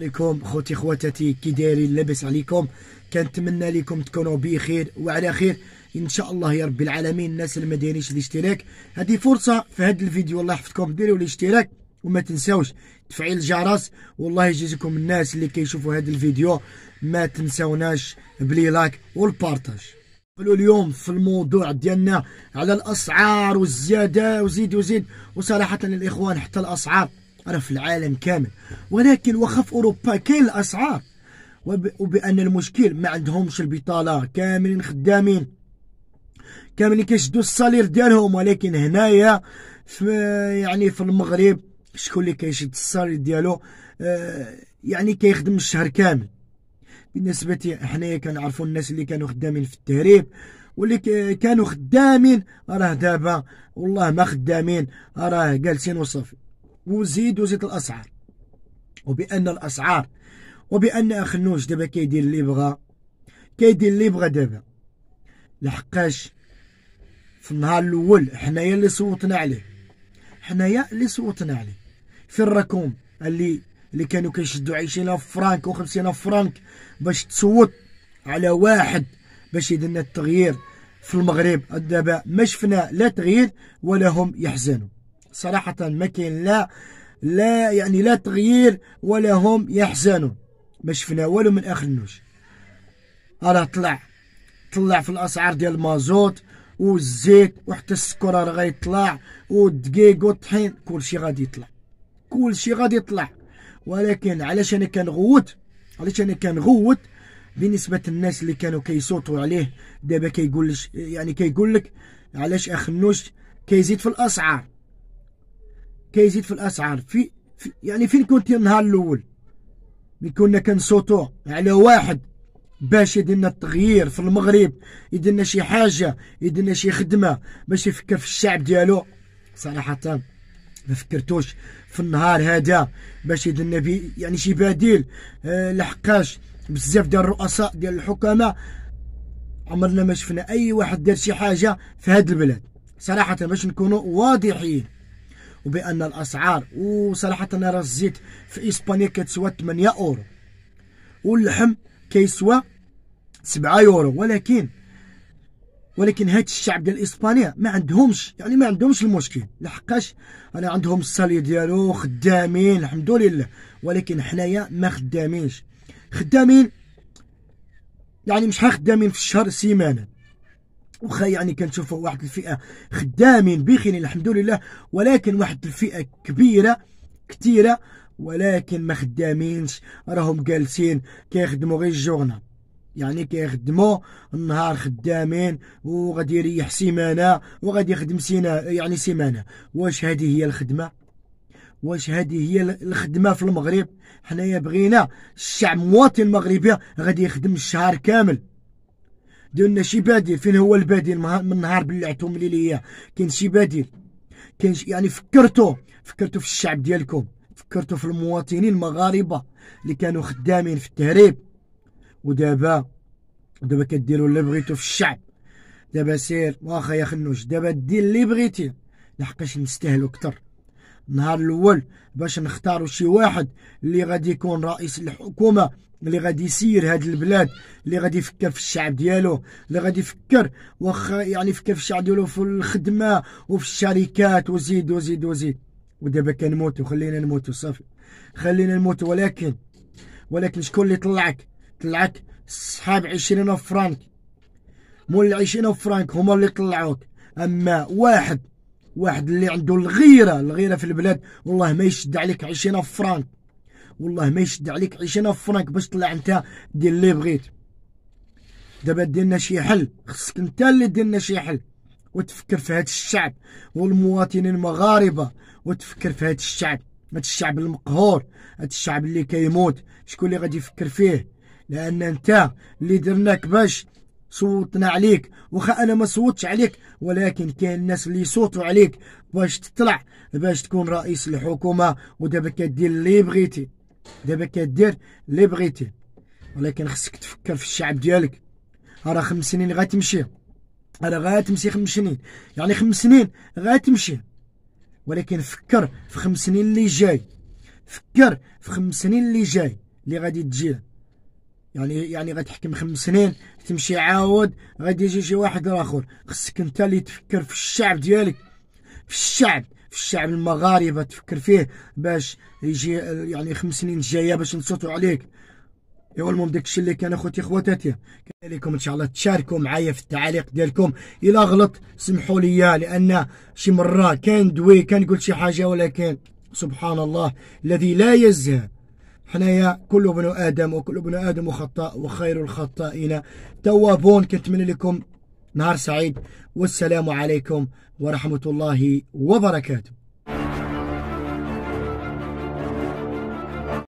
عليكم خوتي خواتاتي كي دايرين لاباس عليكم كنتمنى لكم تكونوا بخير وعلى خير ان شاء الله يا رب العالمين الناس اللي ما دايرينش الاشتراك هذه فرصه في هذا الفيديو الله يحفظكم ديروا الاشتراك وما تنساوش تفعيل الجرس والله يجزيكم الناس اللي كيشوفوا هذا الفيديو ما تنساوناش بلي لايك والبارطاج اليوم في الموضوع ديالنا على الاسعار والزياده وزيد وزيد وصراحه الاخوان حتى الاسعار راه في العالم كامل ولكن واخا في اوروبا كاين الاسعار وبان المشكل ما عندهمش البطاله كاملين خدامين كاملين كيشدوا الصالير ديالهم ولكن هنايا في يعني في المغرب شكون اللي كيشد الصالير ديالو آه يعني كيخدم الشهر كامل بالنسبه حنايا كنعرفوا الناس اللي كانوا خدامين في التهريب واللي كانوا خدامين راه دابا والله ما خدامين راه جالسين وصافي وزيد وزيد الاسعار وبان الاسعار وبان اخنوش دابا كيدير اللي بغا كيدير اللي بغا دابا لحقاش في النهار الاول حنايا اللي صوتنا عليه حنايا اللي صوتنا عليه في الركوم اللي اللي كانوا كيشدوا 20 فرانك و50 فرانك باش تصوت على واحد باش يدير التغيير في المغرب دابا ما شفنا لا تغيير ولا هم يحزنون صراحة ما كاين لا لا يعني لا تغيير ولا هم يحزنوا ما شفنا والو من اخر النوج راه طلع طلع في الاسعار ديال المازوت والزيت وحتى السكر راه غيطلع والدقيق والطحين كلشي غادي يطلع كلشي غادي يطلع ولكن علاش انا كنغوت علاش انا كنغوت بالنسبه للناس اللي كانوا كيصوتوا عليه دابا كيقول يعني كيقول لك علاش اخنوش كيزيد في الاسعار كيزيد في الاسعار في, في يعني فين كنت النهار الاول ملي كنا كنصوتو على واحد باش يدير لنا التغيير في المغرب يدير لنا شي حاجه يدير لنا شي خدمه باش يفكر في الشعب ديالو صراحه ما فكرتوش في النهار هذا باش يدير لنا يعني شي بديل أه لحقاش بزاف ديال الرؤساء ديال الحكماء عمرنا ما شفنا اي واحد دار شي حاجه في هاد البلاد صراحه باش نكونوا واضحين وبان الاسعار وصراحه انا راه الزيت في اسبانيا كتسوى 8 اورو واللحم كيسوى 7 يورو ولكن ولكن هاد الشعب ديال اسبانيا ما عندهمش يعني ما عندهمش المشكل لحقاش انا عندهم الصالي ديالو خدامين الحمد لله ولكن حنايا ما خدامينش خدامين يعني مش خدامين في الشهر سيمانه وخا يعني كنشوفوا واحد الفئه خدامين بخير الحمد لله ولكن واحد الفئه كبيره كثيره ولكن ما خدامينش راهم جالسين كيخدموا غير الجورنا يعني كيخدموا النهار خدامين وغادي يريح سيمانه وغادي يخدم سينا يعني سيمانه واش هذه هي الخدمه واش هذه هي الخدمه في المغرب حنايا بغينا الشعب مواطن مغربي غادي يخدم الشهر كامل ديالنا شي بديل فين هو البديل من نهار بلعتهم ملي ليا كاين شي بديل كاين يعني فكرتوا فكرتوا في الشعب ديالكم فكرتوا في المواطنين المغاربه اللي كانوا خدامين في التهريب ودابا دابا كديروا اللي بغيتو في الشعب دابا سير واخا يا خنوش دابا دير اللي بغيتي لحقاش نستاهلو اكثر النهار الاول باش نختاروا شي واحد اللي غادي يكون رئيس الحكومه اللي غادي يسير هاد البلاد اللي غادي يفكر في الشعب ديالو اللي غادي يفكر واخا يعني يفكر في الشعب ديالو في الخدمه وفي الشركات وزيد وزيد وزيد ودابا كنموتو خلينا نموتو صافي خلينا نموتو ولكن ولكن شكون اللي طلعك طلعك صحاب 20 فرانك مول 20 فرانك هما اللي طلعوك اما واحد واحد اللي عنده الغيره الغيره في البلاد والله ما يشد عليك 20 فرانك والله ما يشد عليك 20 فرنك باش تطلع انت دير اللي بغيت دابا دير لنا شي حل خصك انت اللي دير لنا شي حل وتفكر في هذا الشعب والمواطنين المغاربه وتفكر في هذا الشعب هذا الشعب المقهور هذا الشعب اللي كيموت شكون اللي غادي يفكر فيه لان انت اللي درناك باش صوتنا عليك واخا انا ما صوتش عليك ولكن كاين الناس اللي يصوتوا عليك باش تطلع باش تكون رئيس الحكومه ودابا كدير اللي بغيتي دابا كدير اللي بغيتي ولكن خصك تفكر في الشعب ديالك راه خمس سنين غتمشي راه غتمشي خمس سنين يعني خمس سنين غتمشي ولكن فكر في خمس سنين اللي جاي فكر في خمس سنين اللي جاي اللي غادي تجي يعني يعني غتحكم خمس سنين تمشي عاود غادي يجي شي واحد اخر خصك انت اللي تفكر في الشعب ديالك في الشعب في الشعب المغاربه تفكر فيه باش يجي يعني خمس سنين الجايه باش نصوتوا عليك ايوا المهم داك الشيء اللي كان اخوتي خواتاتي لكم ان شاء الله تشاركوا معايا في التعاليق ديالكم الا غلط سمحوا لي لان شي مره كندوي كنقول شي حاجه ولكن سبحان الله الذي لا يزهى حنايا كل بنو ادم وكل بنو ادم خطاء وخير الخطائين توابون كنتمنى لكم نهار سعيد والسلام عليكم ورحمة الله وبركاته